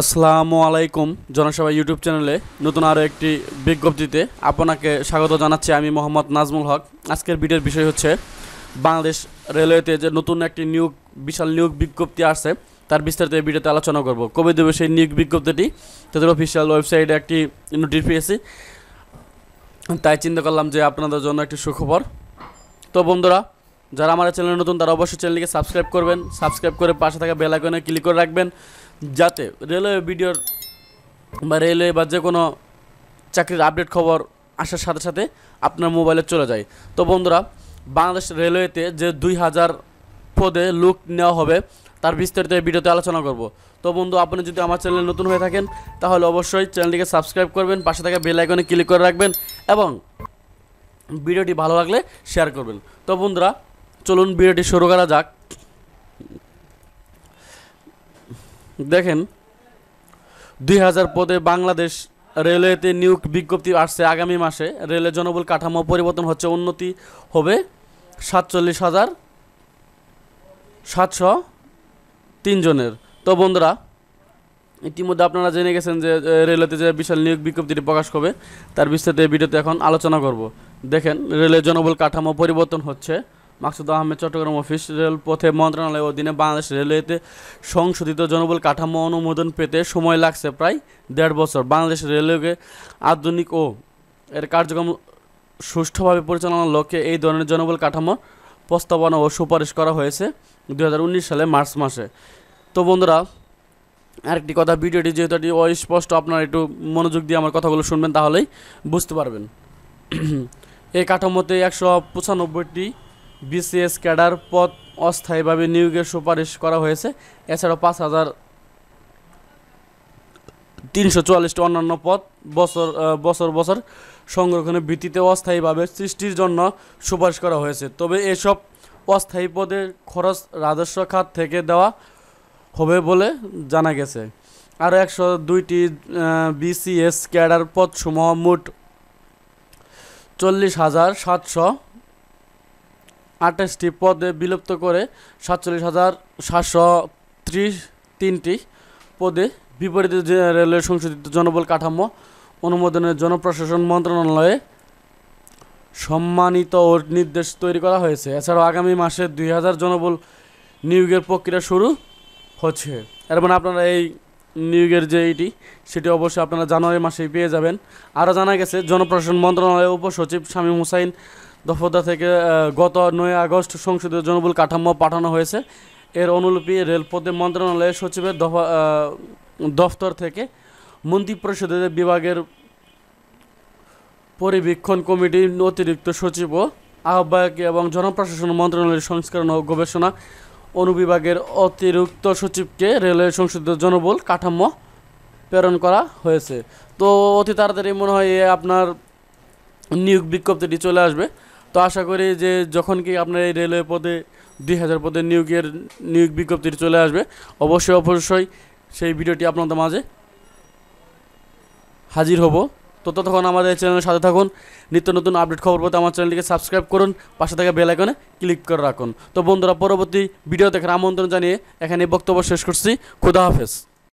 আসসালামু আলাইকুম জনসভা ইউটিউব চ্যানেলে নতুন আরও একটি বিজ্ঞপ্তিতে আপনাকে স্বাগত জানাচ্ছি আমি মোহাম্মদ নাজমুল হক আজকের ভিডিওর বিষয় হচ্ছে বাংলাদেশ রেলওয়েতে যে নতুন একটি নিয়োগ বিশাল নিয়োগ বিজ্ঞপ্তি আসছে তার বিস্তারিত এই ভিডিওতে আলোচনা করব কবে দেবে সেই নিয়োগ বিজ্ঞপ্তিটি তাদের অফিসিয়াল ওয়েবসাইটে একটি নোটিশ পেয়েছি তাই চিন্তা করলাম যে আপনাদের জন্য একটি সুখবর তো বন্ধুরা যারা আমার চ্যানেলে নতুন তারা অবশ্যই চ্যানেলটিকে সাবস্ক্রাইব করবেন সাবস্ক্রাইব করে পাশে থাকা বেলাইকনে ক্লিক করে রাখবেন যাতে রেলওয়ে ভিডিওর বা রেলওয়ে বা যে কোনো চাকরির আপডেট খবর আসার সাথে সাথে আপনার মোবাইলে চলে যায় তো বন্ধুরা বাংলাদেশ রেলওয়েতে যে দুই হাজার পদে লুক নেওয়া হবে তার বিস্তারিত এই ভিডিওতে আলোচনা করব তো বন্ধু আপনি যদি আমার চ্যানেলে নতুন হয়ে থাকেন তাহলে অবশ্যই চ্যানেলটিকে সাবস্ক্রাইব করবেন পাশে থাকা বেল আইকনে ক্লিক করে রাখবেন এবং ভিডিওটি ভালো লাগলে শেয়ার করবেন তো বন্ধুরা চলুন ভিডিওটি শুরু করা যাক দেখেন দুই হাজার পদে বাংলাদেশ রেলওয়েতে নিয়োগ বিজ্ঞপ্তি আসছে আগামী মাসে রেলের জনবল কাঠামো পরিবর্তন হচ্ছে উন্নতি হবে সাতচল্লিশ হাজার সাতশো তিনজনের তো বন্ধুরা ইতিমধ্যে আপনারা জেনে গেছেন যে রেলওয়েতে যে বিশাল নিয়োগ বিজ্ঞপ্তিটি প্রকাশ করবে তার বিস্তারিত এই ভিডিওতে এখন আলোচনা করব দেখেন রেলের জনবল কাঠামো পরিবর্তন হচ্ছে মাকসুদ আহমেদ চট্টগ্রাম অফিস রেলপথে মন্ত্রণালয়ের অধীনে বাংলাদেশ রেলওয়েতে সংশোধিত জনবল কাঠামো অনুমোদন পেতে সময় লাগছে প্রায় দেড় বছর বাংলাদেশ রেলওয়েকে আধুনিক ও এর কার্যক্রম সুষ্ঠুভাবে পরিচালনার লক্ষ্যে এই ধরনের জনবল কাঠামো প্রস্তাবনা ও সুপারিশ করা হয়েছে দু সালে মার্চ মাসে তো বন্ধুরা আরেকটি কথা ভিডিওটি যেহেতু এটি অস্পষ্ট আপনারা একটু মনোযোগ দিয়ে আমার কথাগুলো শুনবেন তাহলেই বুঝতে পারবেন এই কাঠামোতে একশো পঁচানব্বইটি বিসিএস ক্যাডার পদ অস্থায়ীভাবে নিয়োগের সুপারিশ করা হয়েছে এছাড়াও পাঁচ হাজার তিনশো চুয়াল্লিশটি অন্যান্য পদ বছর বছর বছর সংরক্ষণের ভিত্তিতে অস্থায়ীভাবে সৃষ্টির জন্য সুপারিশ করা হয়েছে তবে এসব অস্থায়ী পদের খরচ রাজস্ব খাত থেকে দেওয়া হবে বলে জানা গেছে আরও একশো দুইটি বিসিএস ক্যাডার পদসমূহ মোট চল্লিশ হাজার সাতশো আঠাশটি পদে বিলুপ্ত করে সাতচল্লিশ হাজার সাতশো ত্রিশ তিনটি পদে বিপরীত রেলওয়ে সংশোধিত জনবল কাঠামো অনুমোদনের জন্য প্রশাসন মন্ত্রণালয়ে সম্মানিত ও নির্দেশ তৈরি করা হয়েছে এছাড়াও আগামী মাসে দুই হাজার জনবল নিয়োগের প্রক্রিয়া শুরু হচ্ছে এরপর মানে আপনারা এই নিয়োগের যে এটি সেটি অবশ্যই আপনারা জানুয়ারি মাসেই পেয়ে যাবেন আরও জানা গেছে জনপ্রশাসন মন্ত্রণালয়ের উপসচিব শামীম হুসাইন দফদা থেকে গত নয় আগস্ট সংসদীয় জনবল কাঠামো পাঠানো হয়েছে এর অনুলিপি রেলপথে মন্ত্রণালয়ের সচিবের দফা দফতর থেকে মন্ত্রিপরিষদের বিভাগের পরিবীক্ষণ কমিটির অতিরিক্ত সচিব ও আহ্বায়ক এবং জনপ্রশাসন মন্ত্রণালয়ের সংস্করণ ও গবেষণা অনুবিভাগের অতিরিক্ত সচিবকে রেলওয়ে সংসদীয় জনবল কাঠামো প্রেরণ করা হয়েছে তো অতি তাড়াতাড়ি মনে হয় আপনার নিয়োগ বিজ্ঞপ্তিটি চলে আসবে তো আশা করি যে যখন কি আপনার এই রেলওয়ে পদে দুই হাজার পদে নিয়োগের নিয়োগ বিজ্ঞপ্তিটি চলে আসবে অবশ্যই অবশ্যই সেই ভিডিওটি আপনাদের মাঝে হাজির হব তো ততক্ষণ আমাদের চ্যানেলের সাথে থাকুন নিত্য নতুন আপডেট খবর পেতে আমার চ্যানেলটিকে সাবস্ক্রাইব করুন পাশে থাকা বেল আইকনে ক্লিক করে রাখুন তো বন্ধুরা পরবর্তী ভিডিও দেখার আমন্ত্রণ জানিয়ে এখানে বক্তব্য শেষ করছি খুদা হাফেজ